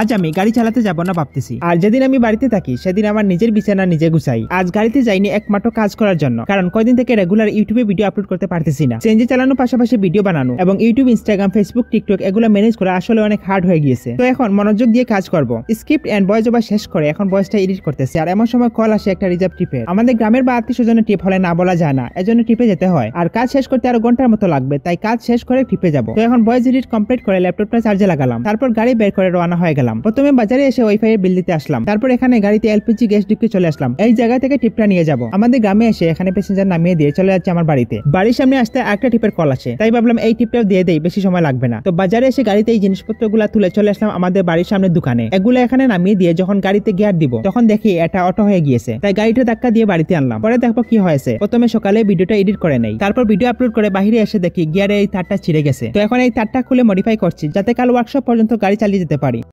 আজ আমি গাড়ি চালাতে যাব না ভাবতেছি আর যেদিন আমি বাড়িতে থাকি সেদিন আমার নিজের বিছানা নিজে গুছাই আজ গাড়িতে যাইনি একমাত্র কাজ করার জন্য কারণ কয়দিন থেকে রেগুলার ইউটিউবে ভিডিও আপলোড করতে পারতেছি না চেঞ্জে চালানোর পাশাপাশি ভিডিও বানানো এবং ইউটিউব ইনস্টাগ্রাম ফেসবুক টিকটক এগুলো ম্যানেজ করা আসলে অনেক হার্ড হয়ে গিয়েছে তো এখন মনোযোগ দিয়ে কাজ করব স্ক্রিপ্ট অ্যান্ড বয়স ওভার শেষ করে এখন বয়সটা এডিট করতেছে আর এমন সময় কল আসে একটা রিজার্ভ ট্রিপে আমাদের গ্রামের বা আত্মীয় স্বজনের ট্রিপ হলে না বলা যায় না এজন্য ট্রিপে যেতে হয় আর কাজ শেষ করতে আরো ঘন্টার মতো লাগবে তাই কাজ শেষ করে ট্রিপে যাব তো এখন বয়স এডিট কমপ্লিট করে ল্যাপটপটা চার্জে লাগালাম তারপর গাড়ি বের করে রওনা হয় বাসায় গেলাম প্রথমে বাজারে এসে ওয়াইফাই এর বিল দিতে আসলাম তারপর এখানে গাড়িতে এলপিজি গ্যাস ঢুকে চলে আসলাম এই জায়গা থেকে টিপটা নিয়ে যাব আমাদের গ্রামে এসে এখানে প্যাসেঞ্জার নামিয়ে দিয়ে চলে যাচ্ছে আমার বাড়িতে বাড়ির সামনে আসতে একটা টিপের কল আছে তাই ভাবলাম এই টিপটাও দিয়ে দেই বেশি সময় লাগবে না তো বাজারে এসে গাড়িতে এই জিনিসপত্র গুলা তুলে চলে আসলাম আমাদের বাড়ির সামনে দোকানে এগুলো এখানে নামিয়ে দিয়ে যখন গাড়িতে গিয়ার দিব তখন দেখি এটা অটো হয়ে গিয়েছে তাই গাড়িটা ধাক্কা দিয়ে বাড়িতে আনলাম পরে দেখবো কি হয়েছে প্রথমে সকালে ভিডিওটা এডিট করে নেই তারপর ভিডিও আপলোড করে বাহিরে এসে দেখি গিয়ারে এই তারটা ছিঁড়ে গেছে তো এখন এই তারটা খুলে মডিফাই করছি যাতে কাল ওয়ার্কশপ পর্যন্ত গাড়ি চালিয়ে যেতে পারি